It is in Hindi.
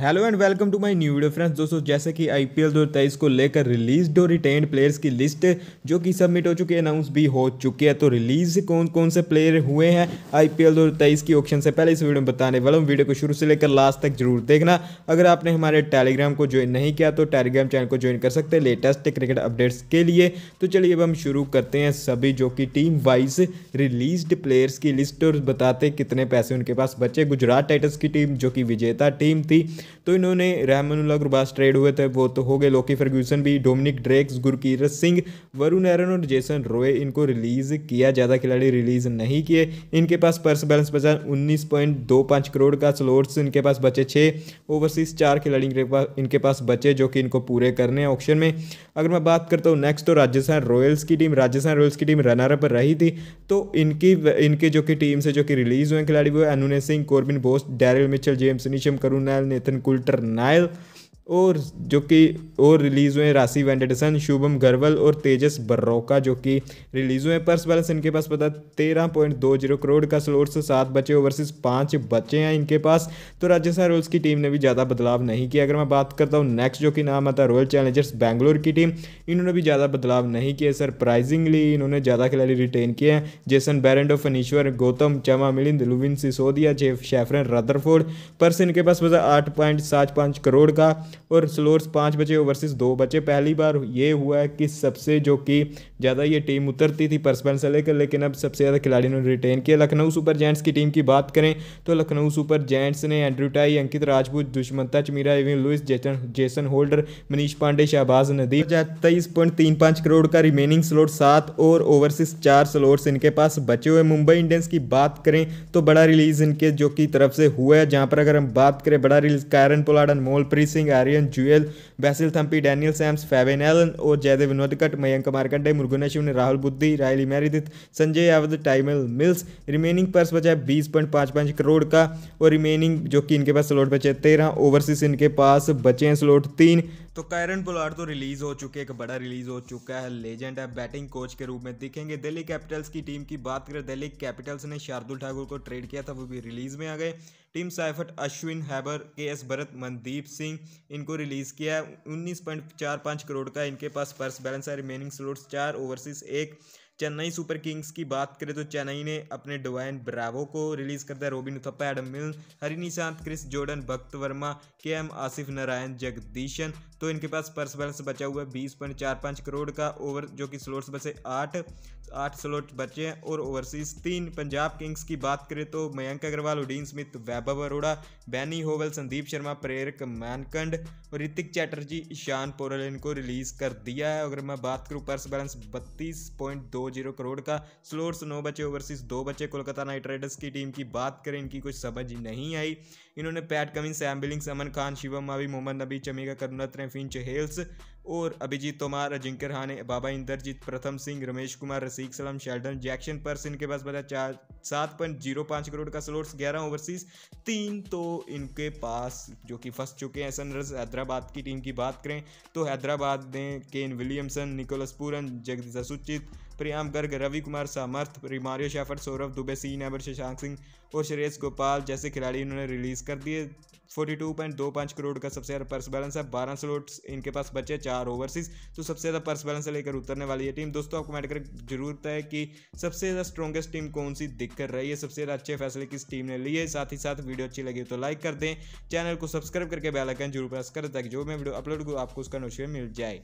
Hello and welcome to my new video friends दोस्तों जैसे कि आई पी एल दो तेईस को लेकर रिलीज और रिटेन प्लेयर्स की लिस्ट जो कि सबमिट हो चुकी है अनाउंस भी हो चुकी है तो रिलीज कौन कौन से प्लेयर हुए हैं आई पी एल दो तेईस की ऑप्शन से पहले इस वीडियो में बताने वाला हूँ वीडियो को शुरू से लेकर लास्ट तक जरूर देखना अगर आपने हमारे टेलीग्राम को ज्वाइन नहीं किया तो टेलीग्राम चैनल को ज्वाइन कर सकते हैं लेटेस्ट क्रिकेट अपडेट्स के लिए तो चलिए अब हम शुरू करते हैं सभी जो कि टीम वाइज रिलीज प्लेयर्स की लिस्ट और बताते कितने पैसे उनके पास बचे गुजरात टाइटल्स की टीम जो कि विजेता टीम थी तो इन्होंने रहमानुल्ला गुरबास ट्रेड हुए थे वो तो हो गए लोकी फर्ग्यूसन भी डोमिनिक ड्रेक्स गुरकीरत सिंह वरुण एरन और जेसन रोए इनको रिलीज़ किया ज़्यादा खिलाड़ी रिलीज़ नहीं किए इनके पास पर्स बैलेंस बचा उन्नीस करोड़ का स्लोट्स इनके पास बचे छः ओवरसीज चार खिलाड़ी इनके पास इनके पास बचे जो कि इनको पूरे करने हैं ऑप्शन में अगर मैं बात करता हूँ नेक्स्ट तो राजस्थान रॉयल्स की टीम राजस्थान रॉयल्स की टीम रनरअप रही थी तो इनकी इनके जो कि टीम से जो कि रिलीज़ हुए खिलाड़ी वो Anunay Singh Corbin Bosch Daryl Mitchell James Neesham करुणाल नेथन cultural Nile. और जो कि और रिलीज़ हुए राशि वेंडेडसन शुभम गरवल और तेजस बर्रोका जो कि रिलीज़ हुए पर्स बैलेंस इनके पास पता तेरह पॉइंट दो जीरो करोड़ का से सात बचे ओवरसीज पाँच बचे हैं इनके पास तो राजस्थान रॉयल्स की टीम ने भी ज़्यादा बदलाव नहीं किया अगर मैं बात करता हूँ नेक्स्ट जो कि नाम आता है रॉयल चैलेंजर्स बैंगलोर की टीम इन्होंने भी ज़्यादा बदलाव नहीं किए सरप्राइजिंगली इन्होंने ज़्यादा खिलाड़ी रिटेन किए हैं जैसन बैरेंडो फनीश्वर गौतम चमा मिलिंद लुविन सिसोदिया जेफ शेफरन रदरफोर्ड पर्स इनके पास पता आठ पॉइंट सात पाँच करोड़ का और स्लोर्स पाँच बचे वर्सेस दो बचे पहली बार ये हुआ है कि सबसे जो कि ज़्यादा ये टीम उतरती थी परसपन से लेकर लेकिन अब सबसे ज़्यादा खिलाड़ी ने रिटेन किया लखनऊ सुपर जेंट्स की टीम की बात करें तो लखनऊ सुपर जेंट्स ने एंड्रू टाई अंकित राजपूत दुष्मंता चमीरा एवं Lewis Jason Jason Holder Manish Pandey Shahbaz Nadeem तेईस पॉइंट तीन पाँच करोड़ का रिमेनिंग स्लोर सात और ओवरसीज चार स्लोर्स इनके पास बचे हुए मुंबई इंडियंस की बात करें तो बड़ा रिलीज इनके जो की तरफ से हुआ है जहाँ पर अगर हम बात करें बड़ा release Kieron Pollard Anmolpreet Singh Aryan Juyal Basil Thampi Daniel Sams Fabian Allen और जयदेव विनोदकट मयंक मार्कंडे मुर्गुनेश्वन Rahul Buddhi Riley Meredith Sanjay Yadav Tymal Mills remaining purse बचा बीस पॉइंट पाँच पाँच करोड़ का और रिमेनिंग जो कि इनके पास स्लॉट बचे तेरह ओवरसीज इनके पास बचे हैं स्लॉट तीन तो कैरन पोलार्ड तो रिलीज हो चुके एक बड़ा रिलीज हो चुका है लेजेंड है बैटिंग कोच के रूप में दिखेंगे दिल्ली कैपिटल्स की टीम की बात करें दिल्ली कैपिटल्स ने शार्दुल ठाकुर को ट्रेड किया था वो भी रिलीज में आ गए team Seifert Ashwin Hebbar K S Bharat Mandeep Singh इनको रिलीज़ किया है उन्नीस पॉइंट चार पाँच करोड़ का इनके पास पर्स बैलेंस है रिमेनिंग स्लोट्स चार ओवरसीज एक चेन्नई सुपर किंग्स की बात करें तो चेन्नई ने अपने डोवाइन ब्रावो को रिलीज़ कर दिया Robin Uthappa Adam Milne Hari Nishanth Chris Jordan Bhagath Varma के एम आसिफ नारायण जगदीशन तो इनके पास पर्स बैलेंस बचा हुआ है बीस पॉइंट चार पाँच करोड़ का ओवर जो कि स्लोट्स बचे आठ आठ स्लोट बचे हैं और ओवरसीज तीन पंजाब किंग्स की बात करें तो Mayank Agarwal Odean Smith Vaibhav Arora Benny Howell Sandeep Sharma प्रेरक मैनकंड ऋतिक चैटर्जी ईशान पोरल इनको रिलीज़ कर दिया है अगर मैं बात करूँ पर्स बैलेंस बत्तीस पॉइंट दो जीरो करोड़ का स्लोर्स नौ बचे ओवरसीज दो बचे कोलकाता नाइट राइडर्स की टीम की बात करें इनकी कुछ समझ नहीं आई इन्होंने Pat Sam Billings Aman Khan Shivam Mavi Mohammad Nabi Chamika करुणा त्रैफिन चहेल्स और अभिजीत तोमार अजिंक्य हाने बाबा इंदरजीत प्रथम सिंह रमेश कुमार रसीक सलम शेल्डन जैक्शन पर्स इनके पास बचा चार सात पॉइंट जीरो पाँच करोड़ का स्लोट्स ग्यारह ओवरसीज तीन तो इनके पास जो कि फंस चुके हैं सनरस हैदराबाद की टीम की बात करें तो हैदराबाद ने Kane Williamson Nicholas Pooran Jagadeesha Suchith Priyam Garg Ravi Kumar Samarth Romario Shepherd Saurabh Dubey Sean एवर शशांक सिंह और श्रेयस गोपाल जैसे खिलाड़ी इन्होंने रिलीज़ कर दिए फोर्टी टू पॉइंट दो करोड़ का सबसे ज़्यादा पर्स बैलेंस है बारह सौ इनके पास बचे चार ओवरसीज तो सबसे ज़्यादा पर्स बैलेंस लेकर उतरने वाली है टीम दोस्तों आपको कर जरूर है कि सबसे ज़्यादा स्ट्रॉगेस्ट टीम कौन सी दिख कर रही है सबसे ज़्यादा अच्छे फैसले किस टीम ने लिए साथ ही साथ वीडियो अच्छी लगी तो लाइक कर दें चैनल को सब्सक्राइब करके बेलाइकन जरूर प्रेस करें ताकि जो मैं वीडियो अपलोड करूँ आपको उसका नोशे मिल जाए